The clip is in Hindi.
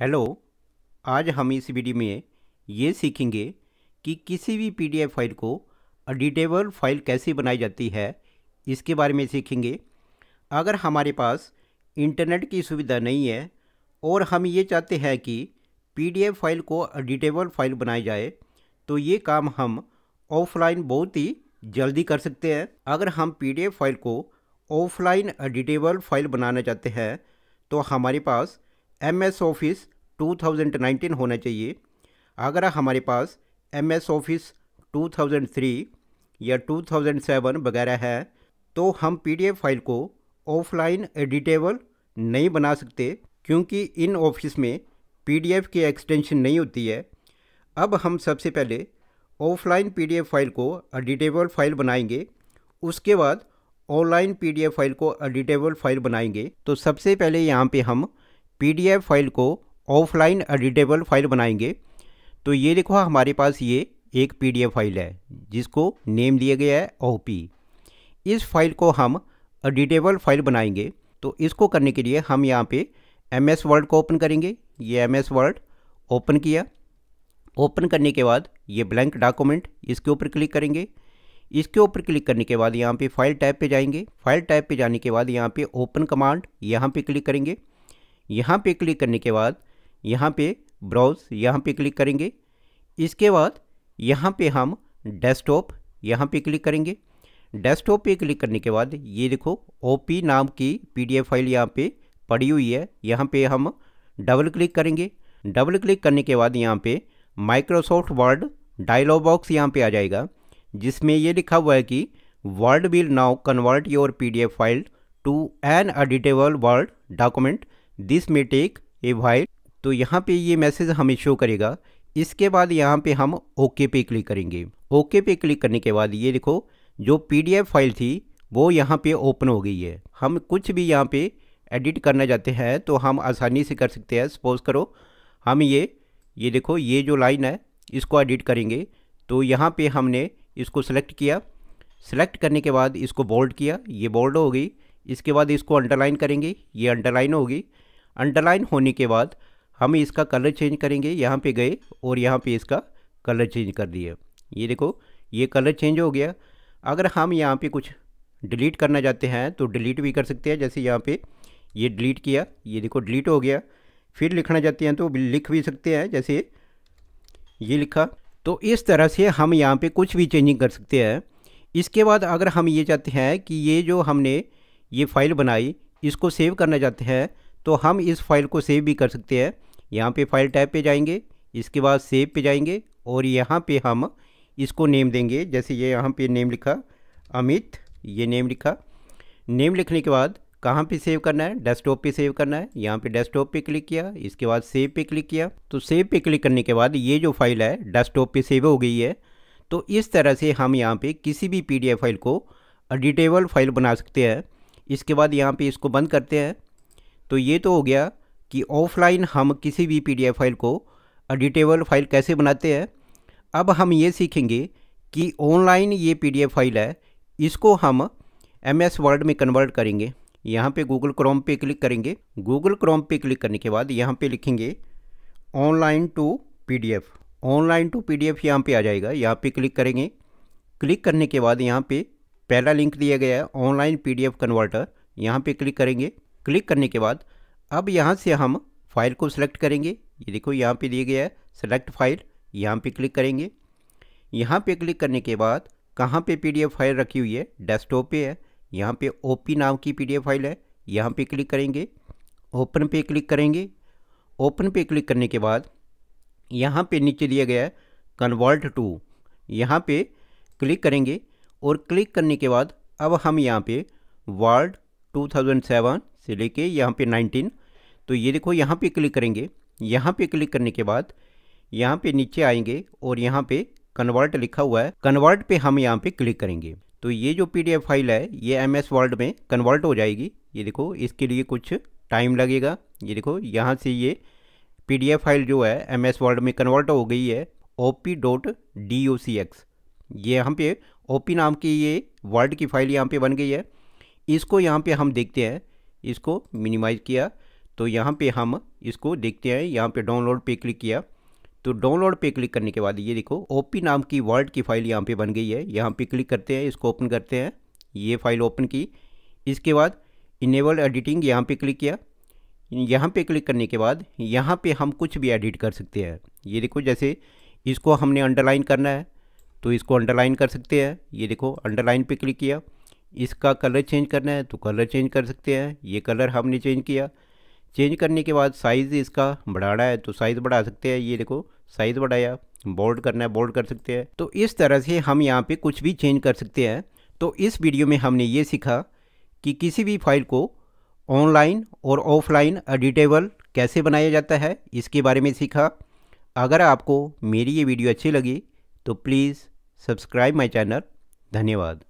हेलो आज हम इस वीडियो में ये सीखेंगे कि किसी भी पीडीएफ फाइल को एडिटेबल फाइल कैसे बनाई जाती है इसके बारे में सीखेंगे अगर हमारे पास इंटरनेट की सुविधा नहीं है और हम ये चाहते हैं कि पीडीएफ फाइल को एडिटेबल फाइल बनाई जाए तो ये काम हम ऑफलाइन बहुत ही जल्दी कर सकते हैं अगर हम पीडीएफ फाइल को ऑफलाइन एडिटेबल फाइल बनाना चाहते हैं तो हमारे पास M S office two thousand nineteen होना चाहिए अगर हमारे पास M S office two thousand three या टू थाउजेंड सेवन वगैरह है तो हम पी डी एफ फाइल को ऑफलाइन एडिटेबल नहीं बना सकते क्योंकि इन ऑफिस में पी डी एफ की एक्सटेंशन नहीं होती है अब हम सबसे पहले offline P D F file को एडिटेबल फाइल बनाएंगे उसके बाद online P D F file को एडिटेबल फाइल बनाएंगे तो सबसे पहले यहाँ पे हम पीडीएफ फाइल को ऑफलाइन एडिटेबल फाइल बनाएंगे तो ये देखो हाँ, हमारे पास ये एक पीडीएफ फाइल है जिसको नेम दिया गया है ओपी इस फाइल को हम एडिटेबल फाइल बनाएंगे तो इसको करने के लिए हम यहाँ पे एम एस को ओपन करेंगे ये एम एस ओपन किया ओपन करने के बाद ये ब्लैंक डॉक्यूमेंट इसके ऊपर क्लिक करेंगे इसके ऊपर क्लिक करने के बाद यहाँ पे फाइल टाइप पे जाएंगे फाइल टाइप पे जाने के बाद यहाँ पे ओपन कमांड यहाँ पे क्लिक करेंगे यहाँ पे क्लिक करने के बाद यहाँ पे ब्राउज यहाँ पे क्लिक करेंगे इसके बाद यहाँ पे हम डेस्कटॉप यहाँ पे क्लिक करेंगे डेस्कटॉप पे क्लिक करने के बाद ये देखो ओपी नाम की पीडीएफ फाइल यहाँ पे पड़ी हुई है यहाँ पे हम डबल क्लिक करेंगे डबल क्लिक करने के बाद यहाँ पे माइक्रोसॉफ्ट वर्ड डायलॉग बॉक्स यहाँ पे आ जाएगा जिसमें ये लिखा हुआ है कि Word will now convert your PDF file to an editable Word document this may take a while तो यहाँ पे ये मैसेज हमें शो करेगा इसके बाद यहाँ पे हम ओके पे क्लिक करेंगे ओके पे क्लिक करने के बाद ये देखो जो पीडीएफ फाइल थी वो यहाँ पे ओपन हो गई है हम कुछ भी यहाँ पे एडिट करना चाहते हैं तो हम आसानी से कर सकते हैं सपोज़ करो हम ये ये देखो ये जो लाइन है इसको एडिट करेंगे तो यहाँ पे हमने इसको सेलेक्ट किया सेलेक्ट करने के बाद इसको बोल्ड किया ये बोल्ड होगी इसके बाद इसको अंडरलाइन करेंगे ये अंडरलाइन होगी अंडरलाइन होने के बाद हम इसका कलर चेंज करेंगे यहाँ पे गए और यहाँ पे इसका कलर चेंज कर दिया ये देखो ये कलर चेंज हो गया अगर हम यहाँ पे कुछ डिलीट करना चाहते हैं तो डिलीट भी कर सकते हैं जैसे यहाँ पे ये डिलीट किया ये देखो डिलीट हो गया फिर लिखना चाहते हैं तो लिख भी सकते हैं जैसे ये लिखा तो इस तरह से हम यहाँ पर कुछ भी चेंजिंग कर सकते हैं इसके बाद अगर हम ये चाहते हैं कि ये जो हमने ये फाइल बनाई इसको सेव करना चाहते हैं तो हम इस फाइल को सेव भी कर सकते हैं यहाँ पे फाइल टाइप पे जाएंगे इसके बाद सेव पे जाएंगे और यहाँ पे हम इसको नेम देंगे जैसे ये यहाँ पे नेम लिखा अमित ये नेम लिखा नेम लिखने के बाद कहाँ पे सेव करना है डेस्कटॉप पे सेव करना है यहाँ पे डेस्कटॉप पे क्लिक किया इसके बाद सेव पे क्लिक किया तो सेव पे क्लिक करने के बाद ये जो फाइल है डेस्कटॉप पे सेव हो गई है तो इस तरह से हम यहाँ पे किसी भी पीडीएफ फाइल को एडिटेबल फाइल बना सकते हैं इसके बाद यहाँ पे इसको बंद करते हैं तो ये तो हो गया कि ऑफलाइन हम किसी भी पीडीएफ फाइल को एडिटेबल फाइल कैसे बनाते हैं अब हम ये सीखेंगे कि ऑनलाइन ये पीडीएफ फाइल है इसको हम एम एस वर्ड में कन्वर्ट करेंगे यहाँ पे गूगल क्रोम पे क्लिक करेंगे गूगल क्रोम पे क्लिक करने के बाद यहाँ पे लिखेंगे online to PDF online to PDF यहाँ पर आ जाएगा यहाँ पे क्लिक करेंगे क्लिक करने के बाद यहाँ पे पहला लिंक दिया गया है ऑनलाइन एफ कन्वर्टर यहाँ पर क्लिक करेंगे क्लिक करने के बाद अब यहाँ से हम फाइल को सिलेक्ट करेंगे ये देखो यहाँ पे दिया गया है सेलेक्ट फाइल यहाँ पे क्लिक करेंगे यहाँ पे क्लिक करने के बाद कहाँ पे पीडीएफ फाइल रखी हुई है डेस्कटॉप पे है यहाँ पे ओपी नाम की पीडीएफ फाइल है यहाँ पे क्लिक करेंगे ओपन पे क्लिक करेंगे ओपन पे क्लिक करने के बाद यहाँ पे नीचे दिया गया है कन्वर्ट टू यहाँ पे क्लिक करेंगे और क्लिक करने के बाद अब हम यहाँ पे वर्ड टू से लेके यहाँ पे 19 तो ये देखो यहाँ पे क्लिक करेंगे यहाँ पे क्लिक करने के बाद यहाँ पे नीचे आएंगे और यहाँ पे कन्वर्ट लिखा हुआ है कन्वर्ट पे हम यहाँ पे क्लिक करेंगे तो ये जो पी फाइल है ये एम एस वर्ल्ड में कन्वर्ट हो जाएगी ये देखो इसके लिए कुछ टाइम लगेगा ये देखो यहाँ से ये पी फाइल जो है एम एस वर्ल्ड में कन्वर्ट हो गई है O P dot D O C X ये यहाँ पे ओ पी नाम की ये वर्ड की फाइल यहाँ पे बन गई है इसको यहाँ पे हम देखते हैं इसको मिनिमाइज़ किया तो यहाँ पे हम इसको देखते हैं यहाँ पे डाउनलोड पे क्लिक किया तो डाउनलोड पे क्लिक करने के बाद ये देखो ओपी नाम की वर्ड की फ़ाइल यहाँ पे बन गई है यहाँ पे क्लिक करते हैं इसको ओपन करते हैं ये फाइल ओपन की इसके बाद इनेबल एडिटिंग यहाँ पे क्लिक किया यहाँ पे क्लिक करने के बाद यहाँ पे हम कुछ भी एडिट कर सकते हैं ये देखो जैसे इसको हमने अंडरलाइन करना है तो इसको अंडरलाइन कर सकते हैं ये देखो अंडरलाइन पर क्लिक किया इसका कलर चेंज करना है तो कलर चेंज कर सकते हैं ये कलर हमने चेंज किया चेंज करने के बाद साइज़ इसका बढ़ाना है तो साइज़ बढ़ा सकते हैं ये देखो साइज़ बढ़ाया बोल्ड करना है बोल्ड कर सकते हैं तो इस तरह से हम यहाँ पे कुछ भी चेंज कर सकते हैं तो इस वीडियो में हमने ये सीखा कि किसी भी फाइल को ऑनलाइन और ऑफलाइन एडिटेबल कैसे बनाया जाता है इसके बारे में सीखा अगर आपको मेरी ये वीडियो अच्छी लगी तो प्लीज़ सब्सक्राइब माई चैनल धन्यवाद